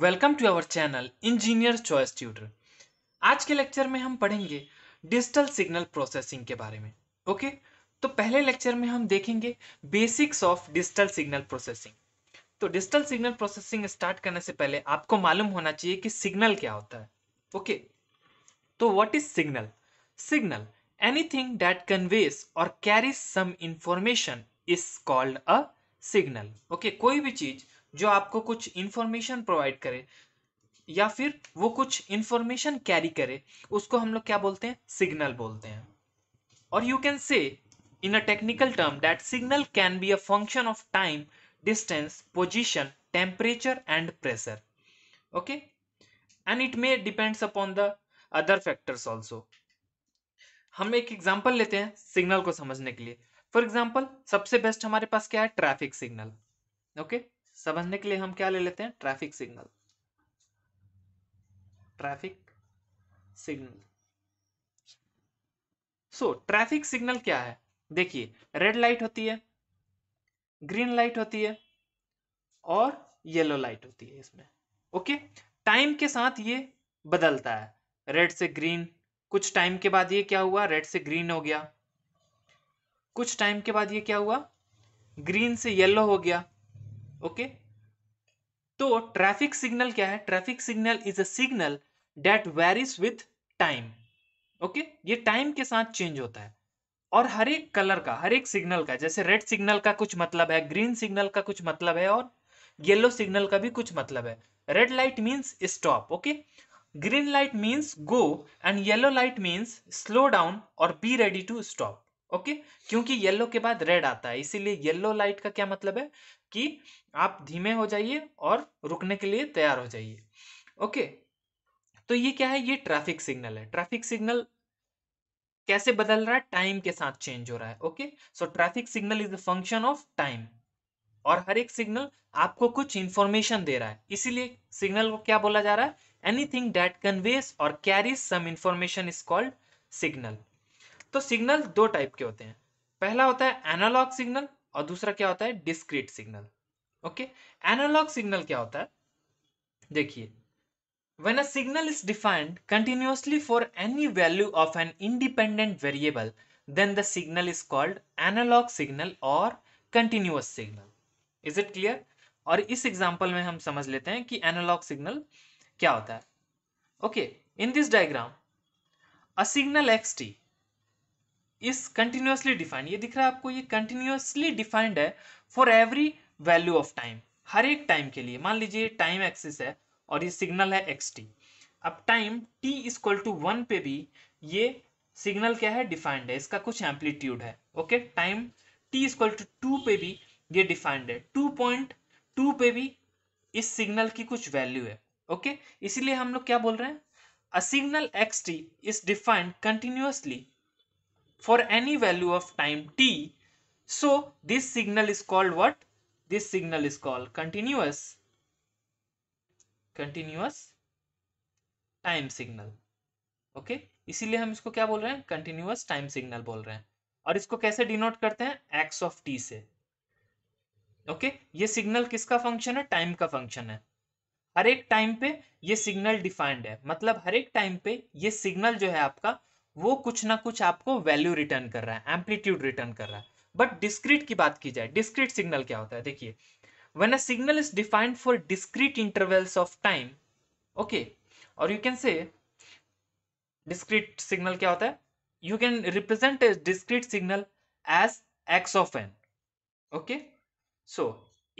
Welcome to our channel engineer choice tutor आज के lecture में हम पढ़ेंगे डिजिटल सिग्नल प्रोसेसिंग के बारे में ओके तो पहले लेक्चर में हम देखेंगे basics of digital signal processing तो डिजिटल सिग्नल प्रोसेसिंग स्टार्ट करने से पहले आपको मालूम होना चाहिए कि सिग्नल क्या होता है ओके तो what is signal signal anything that conveys और carries some information is called a signal okay कोई भी चीज़ जो आपको कुछ इंफॉर्मेशन प्रोवाइड करे या फिर वो कुछ इंफॉर्मेशन कैरी करे उसको हम लोग क्या बोलते हैं सिग्नल बोलते हैं और you can say in a technical term that signal can be a function of time distance position temperature and pressure okay and it may depends upon the other factors also हम एक example लेते हैं signal को समझने के लिए for example सबसे best हमारे पास क्या है ट्रैफिक सिग्नल ओके समझने के लिए हम क्या ले लेते हैं traffic signal traffic signal so traffic signal क्या है देखिए रेड लाइट होती है ग्रीन लाइट होती है और येलो लाइट होती है इसमें ओके टाइम के साथ ये बदलता है रेड से ग्रीन कुछ टाइम के बाद ये क्या हुआ रेड से ग्रीन हो गया कुछ टाइम के बाद ये क्या हुआ ग्रीन से येलो हो गया ओके तो ट्रैफिक सिग्नल क्या है traffic signal is a signal that varies with time okay ये टाइम के साथ चेंज होता है और हर एक कलर का हर एक सिग्नल का जैसे रेड सिग्नल का कुछ मतलब है ग्रीन सिग्नल का कुछ मतलब है और येलो सिग्नल का भी कुछ मतलब है red light means stop okay green light means go and yellow light means slow down और be ready to stop okay क्योंकि येलो के बाद रेड आता है इसीलिए येलो लाइट का क्या मतलब है कि आप धीमे हो जाइए और रुकने के लिए तैयार हो जाइए ओके तो ये क्या है ये ट्रैफिक सिग्नल है ट्रैफिक सिग्नल कैसे बदल रहा है टाइम के साथ चेंज हो रहा है okay so traffic signal is the function of time और हर एक सिग्नल आपको कुछ इंफॉर्मेशन दे रहा है इसीलिए सिग्नल को क्या बोला जा रहा है एनीथिंग डैट कन्वेस और carries some information is called signal तो सिग्नल दो टाइप के होते हैं पहला होता है एनालॉग सिग्नल और दूसरा क्या होता है discrete signal okay analogue signal क्या होता है देखिए when a signal is defined continuously for any value of an independent variable then the signal is called analogue signal और continuous signal is it clear और इस एग्जाम्पल में हम समझ लेते हैं कि एनालॉग सिग्नल क्या होता है okay in this diagram a signal x t is continuously defined ये दिख रहा है आपको ये कंटिन्यूसली डिफाइंड है for every value of time हर एक टाइम के लिए मान लीजिए टाइम एक्सिस है और ये सिग्नल है एक्स टी अब time t is equal to one पे भी ये सिग्नल क्या है डिफाइंड है इसका कुछ एम्पलीट्यूड है okay time t is equal to two पे भी ये डिफाइंड है टू पॉइंट टू पे भी इस सिग्नल की कुछ वैल्यू है ओके इसीलिए हम लोग क्या बोल रहे हैं a signal x t is defined continuously for any value of time t. So this signal is called what? This signal is called continuous. Continuous time signal okay इसीलिए हम इसको क्या बोल रहे हैं कंटिन्यूस टाइम सिग्नल बोल रहे हैं और इसको कैसे डिनोट करते हैं एक्स ऑफ टी से ओके okay? ये सिग्नल किसका फंक्शन है टाइम का फंक्शन है हर एक टाइम पे ये सिग्नल डिफाइंड है मतलब हर एक टाइम पे ये सिग्नल जो है आपका वो कुछ ना कुछ आपको वैल्यू रिटर्न कर रहा है एम्पलीट्यूड रिटर्न कर रहा है बट डिस्क्रीट की बात की जाए डिस्क्रीट सिग्नल क्या होता है देखिए when a signal is defined for discrete intervals of time okay और you can say discrete signal क्या होता है you can represent a discrete signal as x of n okay so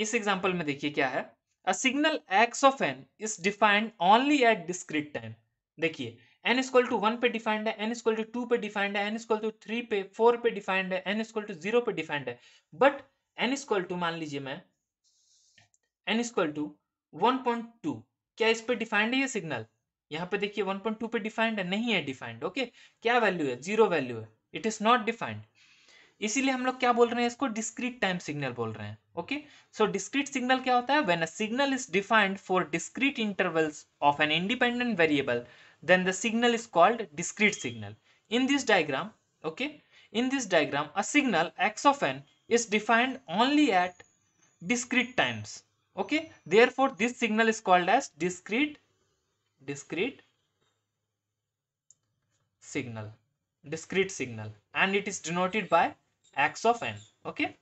इस एग्जाम्पल में देखिए क्या है a signal x of n is defined only at discrete time देखिए एन स्क्वल टू वन पे डिफाइंड है एन स्क्वल टू टू पे defined है एन स्क्वल टू थ्री पे फोर पे डिफाइंड है एन स्क्वल टू जीरो पे defined है बट एन स्क्वल टू मान लीजिए मैं n is equal to one point two क्या इस पे डिफाइंड है ये सिग्नल यहाँ पे देखिए वन पॉइंट टू पे डिफाइंड है नहीं है डिफाइंड ओके क्या वैल्यू है जीरो वैल्यू है इट इज नॉट डिफाइंड इसीलिए हम लोग क्या बोल रहे हैं इसको डिस्क्रीट टाइम सिग्नल बोल रहे हैं ओके सो डिस्क्रीट सिग्नल क्या होता है when a signal is defined for discrete intervals of an independent variable then the signal is called discrete signal. In this diagram, okay, in this diagram, a signal x of n is defined only at discrete times, okay. Therefore, this signal is called as discrete, discrete signal, discrete signal and it is denoted by x of n, okay.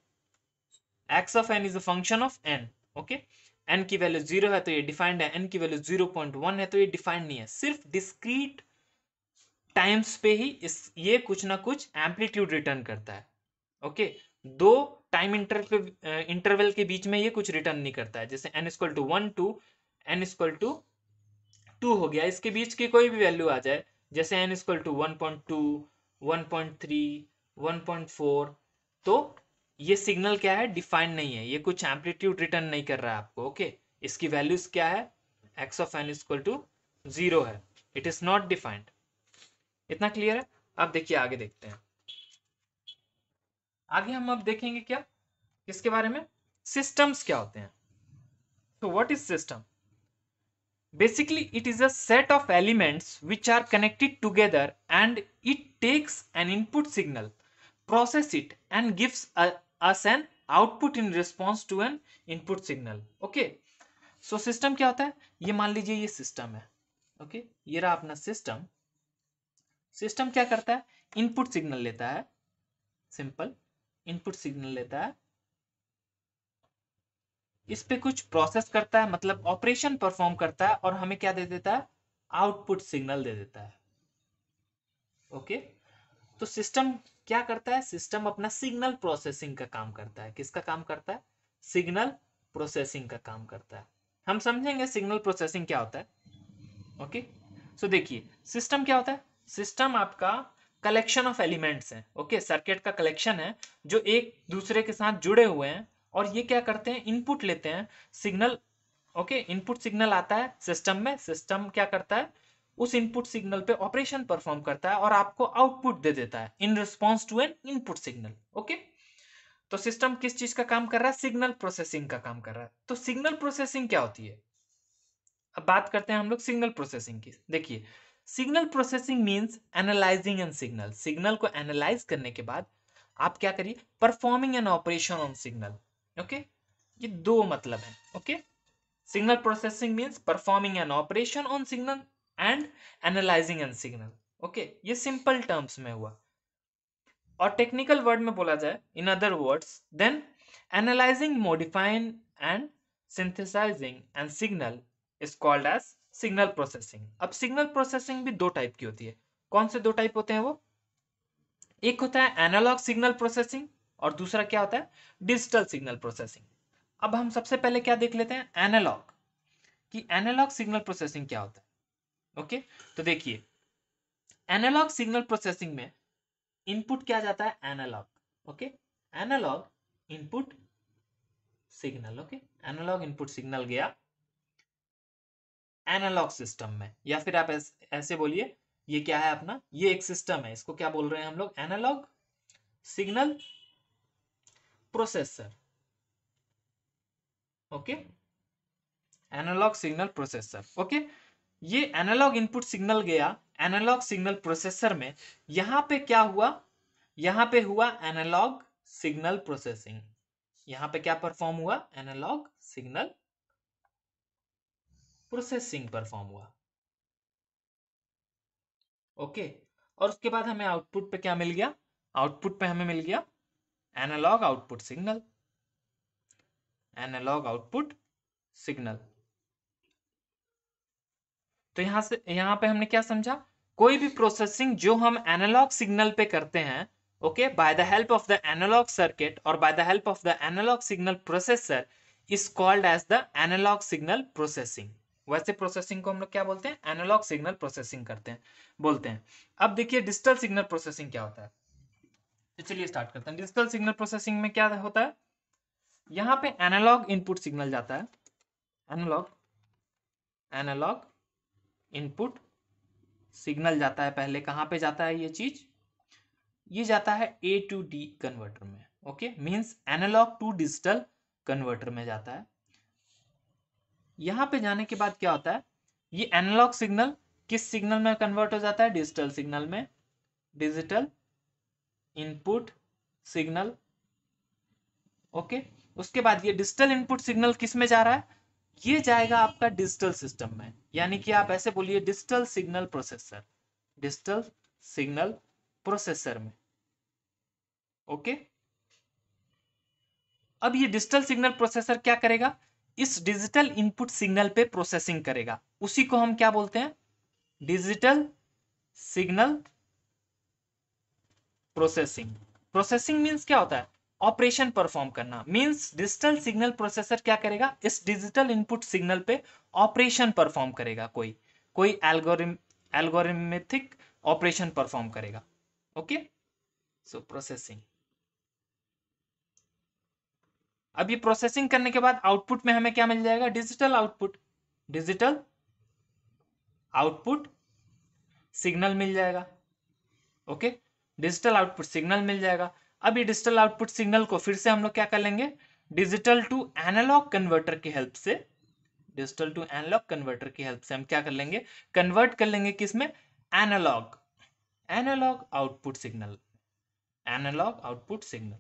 x of n is a function of n, okay. N की value zero है तो ये defined है N की value zero point one है तो ये defined नहीं है सिर्फ डिस्क्रीट टाइम्स पे ही इस ये कुछ ना कुछ एम्पलीट्यूड रिटर्न करता है ओके दो टाइम इंटरवल इंटरवल के बीच में ये कुछ रिटर्न नहीं करता है जैसे n is equal to one to n is equal to two हो गया इसके बीच की कोई भी वैल्यू आ जाए जैसे n is equal to one point two one point three one point four तो ये सिग्नल क्या है डिफाइन नहीं है ये कुछ एम्पलीट्यूड रिटर्न नहीं कर रहा है आपको ओके okay? इसकी वैल्यूज क्या है x of n equal to zero है इट इज नॉट डिफाइंड इतना क्लियर है अब देखिए आगे देखते हैं आगे हम अब देखेंगे क्या किसके बारे में सिस्टम्स क्या होते हैं तो what is system basically it is a set of elements which are connected together and it takes an input signal process it and gives a, us an output in response to an input signal okay so system क्या hota hai ye maan lijiye ye system hai okay? ye raha apna system system kya करता है input signal लेता है simple input signal लेता है इस पे कुछ प्रोसेस करता है मतलब ऑपरेशन परफॉर्म करता है और हमें क्या दे देता है आउटपुट सिग्नल दे देता है ओके okay? तो सिस्टम क्या करता है सिस्टम अपना सिग्नल प्रोसेसिंग का काम करता है किसका काम करता है सिग्नल प्रोसेसिंग का काम करता है हम समझेंगे सिग्नल प्रोसेसिंग क्या होता है ओके सो देखिए सिस्टम क्या होता है सिस्टम आपका कलेक्शन ऑफ एलिमेंट्स है ओके okay? सर्किट का कलेक्शन है जो एक दूसरे के साथ जुड़े हुए हैं और ये क्या करते हैं इनपुट लेते हैं सिग्नल ओके इनपुट सिग्नल आता है सिस्टम में सिस्टम क्या करता है उस इनपुट सिग्नल पे ऑपरेशन परफॉर्म करता है और आपको आउटपुट दे देता है in response to an input signal okay तो सिस्टम किस चीज का काम कर रहा है सिग्नल प्रोसेसिंग का काम कर रहा है तो सिग्नल प्रोसेसिंग क्या होती है अब बात करते हैं हम लोग सिग्नल प्रोसेसिंग की देखिए signal processing means analysing an signal signal को एनालाइज करने के बाद आप क्या करिए performing an operation on signal okay ये दो मतलब है okay signal processing means performing an operation on signal and analysing an signal okay ये सिंपल टर्म्स में हुआ और टेक्निकल वर्ड में बोला जाए in other words then analysing modifying and synthesising and signal is called as signal processing अब signal processing भी दो टाइप की होती है कौन से दो टाइप होते हैं वो एक होता है एनालॉग सिग्नल प्रोसेसिंग और दूसरा क्या होता है डिजिटल सिग्नल प्रोसेसिंग अब हम सबसे पहले क्या देख लेते हैं एनालॉग कि एनालॉग सिग्नल प्रोसेसिंग क्या होता है ओके तो देखिए एनालॉग सिग्नल प्रोसेसिंग में इनपुट क्या जाता है analogue okay analogue input signal okay analogue input signal गया एनालॉग सिस्टम में या फिर आप ऐस, ऐसे बोलिए ये क्या है अपना ये एक सिस्टम है इसको क्या बोल रहे हैं हम लोग analogue signal processor okay analogue signal processor okay ये एनालॉग इनपुट सिग्नल गया एनालॉग सिग्नल प्रोसेसर में यहां पे क्या हुआ यहां पे हुआ एनालॉग सिग्नल प्रोसेसिंग यहां पे क्या परफॉर्म हुआ एनालॉग सिग्नल प्रोसेसिंग परफॉर्म हुआ ओके और उसके बाद हमें आउटपुट पे क्या मिल गया आउटपुट पे हमें मिल गया analogue output signal analogue output signal तो यहाँ से यहाँ पे हमने क्या समझा कोई भी प्रोसेसिंग जो हम एनालॉग सिग्नल पे करते हैं okay by the help of the analogue circuit और by the help of the analogue signal processor is called as the analogue signal processing वैसे प्रोसेसिंग को हम लोग क्या बोलते हैं एनालॉग सिग्नल प्रोसेसिंग करते हैं बोलते हैं अब देखिए डिजिटल सिग्नल प्रोसेसिंग क्या होता है तो चलिए स्टार्ट करते हैं डिजिटल सिग्नल प्रोसेसिंग में क्या होता है यहाँ पे एनालॉग इनपुट सिग्नल जाता है एनालॉग एनालॉग इनपुट सिग्नल जाता है पहले कहाँ पे जाता है ये चीज ये जाता है ए टू डी कन्वर्टर में okay means analogue to digital converter में जाता है यहां पे जाने के बाद क्या होता है ये एनालॉग सिग्नल किस सिग्नल में कन्वर्ट हो जाता है डिजिटल सिग्नल में डिजिटल इनपुट सिग्नल ओके उसके बाद ये डिजिटल इनपुट सिग्नल किस में जा रहा है ये जाएगा आपका डिजिटल सिस्टम में यानी कि आप ऐसे बोलिए digital signal processor digital signal processor में ओके अब ये डिजिटल सिग्नल प्रोसेसर क्या करेगा इस डिजिटल इनपुट सिग्नल पे प्रोसेसिंग करेगा उसी को हम क्या बोलते हैं digital signal processing processing means क्या होता है ऑपरेशन परफॉर्म करना मींस डिजिटल सिग्नल प्रोसेसर क्या करेगा इस डिजिटल इनपुट सिग्नल पे ऑपरेशन परफॉर्म करेगा कोई कोई एल्गोरिम एल्गोरिमेथिक ऑपरेशन परफॉर्म करेगा ओके सो प्रोसेसिंग अब ये प्रोसेसिंग करने के बाद आउटपुट में हमें क्या मिल जाएगा digital output digital output signal मिल जाएगा ओके डिजिटल आउटपुट सिग्नल मिल जाएगा अब ये डिजिटल आउटपुट सिग्नल को फिर से हम लोग क्या कर लेंगे डिजिटल टू एनालॉग कन्वर्टर की हेल्प से डिजिटल टू एनालॉग कन्वर्टर की हेल्प से हम क्या कर लेंगे कन्वर्ट कर लेंगे किसमें analogue analogue output signal analogue output signal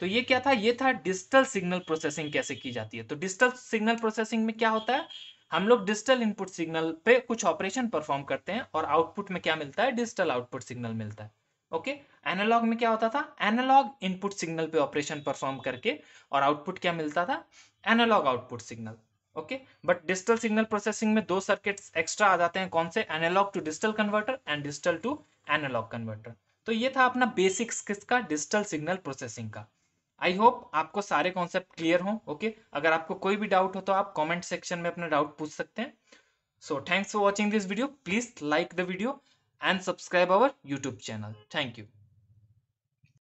तो ये क्या था ये था डिजिटल सिग्नल प्रोसेसिंग कैसे की जाती है तो डिजिटल सिग्नल प्रोसेसिंग में क्या होता है हम लोग डिजिटल इनपुट सिग्नल पे कुछ ऑपरेशन परफॉर्म करते हैं और आउटपुट में क्या मिलता है डिजिटल आउटपुट सिग्नल मिलता है ओके एनालॉग में क्या होता था एनालॉग इनपुट सिग्नल पे ऑपरेशन परफॉर्म करके और आउटपुट क्या मिलता था analog output signal okay but digital signal processing में दो सर्किट्स एक्स्ट्रा आ जाते हैं कौन से analog to digital converter and digital to analogue converter तो ये था अपना बेसिक्स किसका डिजिटल सिग्नल प्रोसेसिंग का आई होप आपको सारे कॉन्सेप्ट क्लियर हो ओके okay? अगर आपको कोई भी डाउट हो तो आप कमेंट सेक्शन में अपना डाउट पूछ सकते हैं so thanks for watching this video please like the video and subscribe our YouTube channel. Thank you.